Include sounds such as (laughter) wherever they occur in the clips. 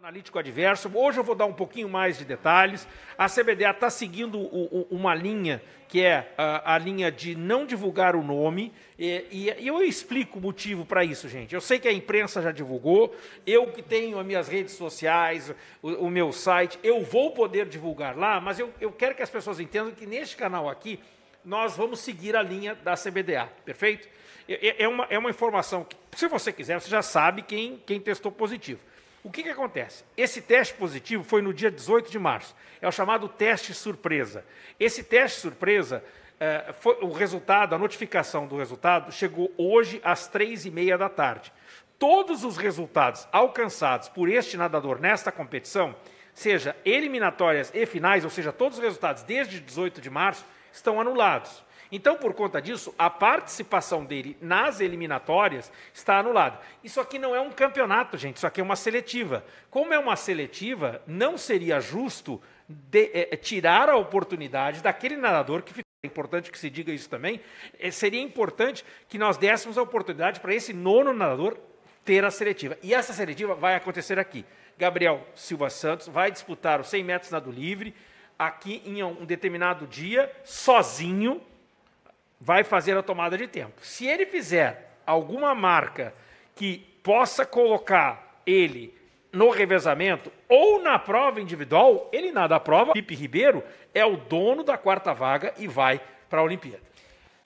analítico adverso. Hoje eu vou dar um pouquinho mais de detalhes. A CBDA está seguindo o, o, uma linha que é a, a, linha de não divulgar o nome. E, e, e eu explico o motivo para isso, gente. Eu sei que a imprensa já divulgou, eu que tenho as minhas redes sociais, o, o meu site, eu vou poder divulgar lá, mas eu, eu quero que as pessoas entendam que neste canal aqui nós vamos seguir a linha da CBDA, perfeito? É, é, é uma, é uma informação que, se você quiser, você já sabe quem, quem testou positivo. O que, que acontece? Esse teste positivo foi no dia 18 de março. É o chamado teste surpresa. Esse teste surpresa, eh, foi, o resultado, a notificação do resultado, chegou hoje às três e meia da tarde. Todos os resultados alcançados por este nadador nesta competição, seja eliminatórias e finais, ou seja, todos os resultados desde 18 de março, estão anulados. Então, por conta disso, a participação dele nas eliminatórias está anulada. Isso aqui não é um campeonato, gente, isso aqui é uma seletiva. Como é uma seletiva, não seria justo de, é, tirar a oportunidade daquele nadador que ficou. É importante que se diga isso também. É, seria importante que nós dessemos a oportunidade para esse nono nadador ter a seletiva. E essa seletiva vai acontecer aqui. Gabriel Silva Santos vai disputar os 100 metros nado livre aqui em um determinado dia, sozinho, vai fazer a tomada de tempo. Se ele fizer alguma marca que possa colocar ele no revezamento ou na prova individual, ele nada a prova. Felipe Ribeiro é o dono da quarta vaga e vai para a Olimpíada.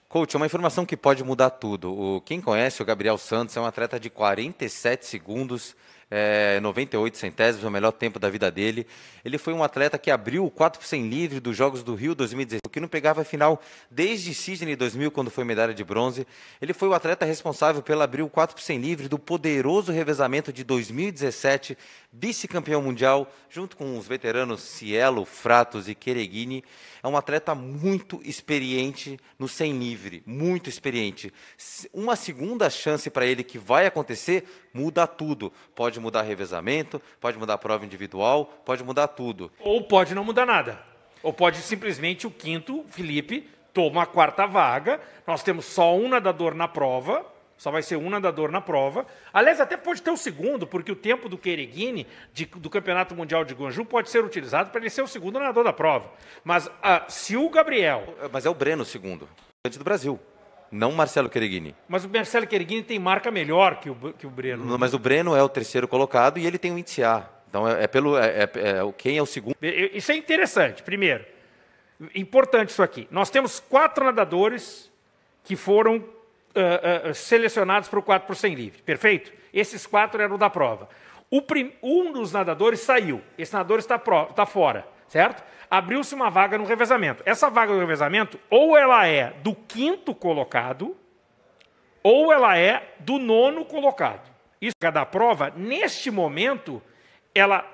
Coach, uma informação que pode mudar tudo. O, quem conhece o Gabriel Santos é um atleta de 47 segundos, é, 98 centésimos, é o melhor tempo da vida dele. Ele foi um atleta que abriu o 4 100 livre dos Jogos do Rio 2016, que não pegava a final desde Sydney 2000, quando foi medalha de bronze. Ele foi o atleta responsável pelo abrir o 4 por 100 livre do poderoso revezamento de 2017, vice-campeão mundial, junto com os veteranos Cielo, Fratos e Quereguini. É um atleta muito experiente no 100 livre, muito experiente. Uma segunda chance para ele que vai acontecer muda tudo. Pode Pode mudar revezamento, pode mudar prova individual, pode mudar tudo. Ou pode não mudar nada. Ou pode simplesmente o quinto, Felipe, toma a quarta vaga. Nós temos só um nadador na prova. Só vai ser um nadador na prova. Aliás, até pode ter o segundo, porque o tempo do Quereguini, do Campeonato Mundial de Guanju, pode ser utilizado para ele ser o segundo nadador da prova. Mas a, ah, se o Gabriel. Mas é o Breno o segundo, do Brasil. Não Marcelo Quereguini. Mas o Marcelo Quereguini tem marca melhor que o, que o Breno. Não, mas o Breno é o terceiro colocado e ele tem o índice A. Então é, é pelo. É, é, é quem é o segundo. Isso é interessante, primeiro. Importante isso aqui. Nós temos quatro nadadores que foram uh, uh, selecionados para o 4 por 100 livre, perfeito? Esses quatro eram da prova. Prim... Um dos nadadores saiu. Esse nadador está, pro... está fora certo? Abriu-se uma vaga no revezamento. Essa vaga no revezamento, ou ela é do quinto colocado, ou ela é do nono colocado. Isso da prova, neste momento, ela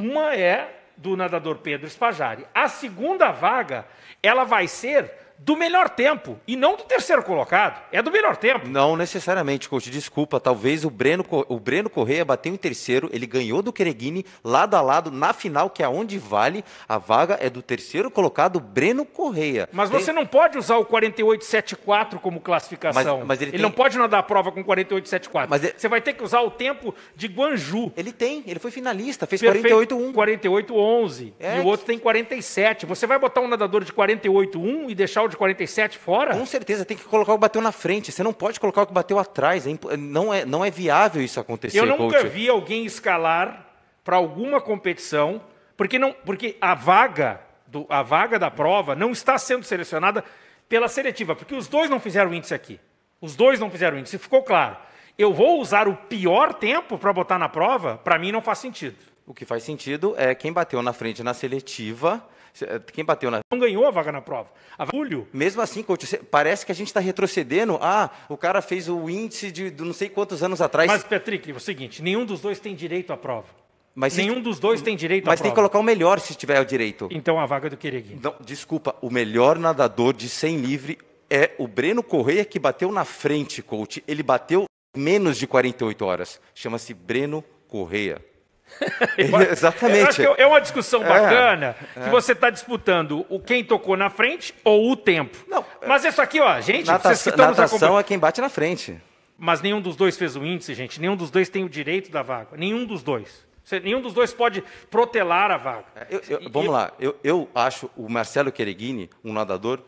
uma é do nadador Pedro Spajari. A segunda vaga, ela vai ser do melhor tempo e não do terceiro colocado. É do melhor tempo. Não necessariamente, coach. Desculpa. Talvez o Breno, o Breno Correia bateu em terceiro. Ele ganhou do Quereguini lado a lado na final, que é onde vale. A vaga é do terceiro colocado, Breno Correia. Mas você não pode usar o 4874 como classificação. Mas, mas ele, ele tem... não pode nadar a prova com 4874. Mas ele... É você vai ter que usar o tempo de Guanju. Ele tem. Ele foi finalista. Fez 48-1. 48-11. É. E o outro tem 47. Você vai botar um nadador de 48.1 e deixar o de de 47 fora? Com certeza, tem que colocar o que bateu na frente. Você não pode colocar o que bateu atrás. É não é, não é viável isso acontecer. Eu nunca coach. vi alguém escalar para alguma competição, porque, não, porque a, vaga do, a vaga da prova não está sendo selecionada pela seletiva, porque os dois não fizeram índice aqui. Os dois não fizeram índice, ficou claro. Eu vou usar o pior tempo para botar na prova? Para mim não faz sentido. O que faz sentido é quem bateu na frente na seletiva, eh, quem bateu na não ganhou a vaga na prova. A Julho. Mesmo assim, coach, parece que a gente está retrocedendo. Ah, o cara fez o índice de, de não sei quantos anos atrás. Mas Patrick, é o seguinte, nenhum dos dois tem direito à prova. Mas nenhum se... dos dois tem direito Mas à prova. Mas tem que colocar o melhor se tiver o direito. Então a vaga é do Querigui. Não, desculpa, o melhor nadador de 100 livre é o Breno Correia que bateu na frente, coach. Ele bateu menos de 48 horas. Chama-se Breno Correia. (laughs) (laughs) Exatamente. é uma discussão é, bacana é, que é. você está disputando o quem tocou na frente ou o tempo. Não, Mas isso aqui, ó, gente, nata vocês que estão natação nos é quem bate na frente. Mas nenhum dos dois fez o índice, gente. Nenhum dos dois tem o direito da vaga. Nenhum dos dois. nenhum dos dois pode protelar a vaga. É, eu, eu, vamos lá. Eu, eu acho o Marcelo Quereguini um nadador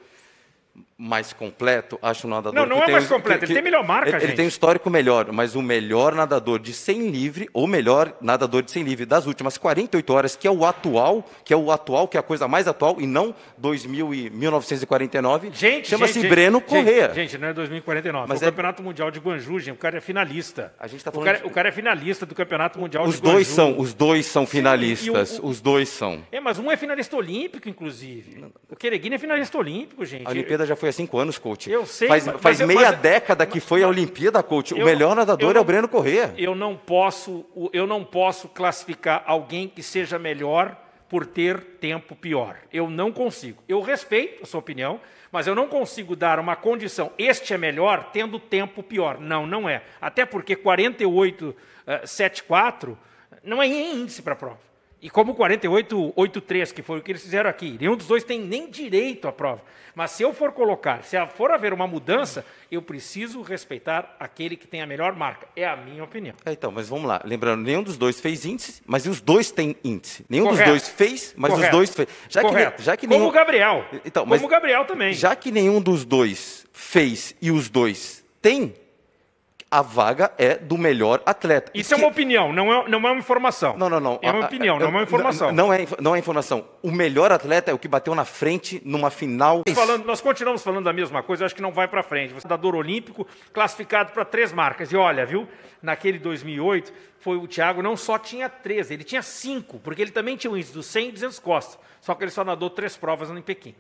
mais completo, acho o nadador. Não, não é mais completo, que, ele tem melhor marca. Ele, gente. ele tem um histórico melhor, mas o melhor nadador de 100 livre, ou melhor nadador de 100 livre das últimas 48 horas, que é o atual, que é o atual, que é a coisa mais atual, e não 2000 e 1949. Gente, chama-se Breno gente, Correa. Gente, não é 2049. Mas é o Campeonato Mundial de Banjú, gente, o cara é finalista. A gente tá falando o cara, de... o cara é finalista do Campeonato Mundial os de dois São, os dois são finalistas, Sim, o, o... os dois são. É, mas um é finalista olímpico, inclusive. O Quereguini é finalista olímpico, gente. A Olimpíada já foi foi há cinco anos, coach. Eu sei. Faz, mas, faz mas, meia mas, década que foi a Olimpíada, coach. Eu, o melhor nadador é não, é o Breno Corrêa. Eu não posso, eu não posso classificar alguém que seja melhor por ter tempo pior. Eu não consigo. Eu respeito a sua opinião, mas eu não consigo dar uma condição, este é melhor, tendo tempo pior. Não, não é. Até porque 48.74 uh, eh, não é índice para a prova. E como 4883, que foi o que eles fizeram aqui, nenhum dos dois tem nem direito à prova. Mas se eu for colocar, se for haver uma mudança, eu preciso respeitar aquele que tem a melhor marca. É a minha opinião. É, então, mas vamos lá. Lembrando, nenhum dos dois fez índice, mas os dois têm índice. Nenhum Correto. dos dois fez, mas Correto. os dois fez. Já que, já que nenhum... Como o Gabriel. Então, mas, Como o Gabriel também. Já que nenhum dos dois fez e os dois têm, a vaga é do melhor atleta. Isso é uma opinião, não é, não é uma informação. Não, não, não. É uma opinião, é, não é uma informação. Não, não, é, não é informação. O melhor atleta é o que bateu na frente numa final. Falando, nós continuamos falando da mesma coisa, acho que não vai para frente. Você é nadador olímpico classificado para três marcas. E olha, viu, naquele 2008, foi o Thiago não só tinha três, ele tinha cinco, porque ele também tinha um índice dos 100 e 200 costas. Só que ele só nadou três provas em Pequim.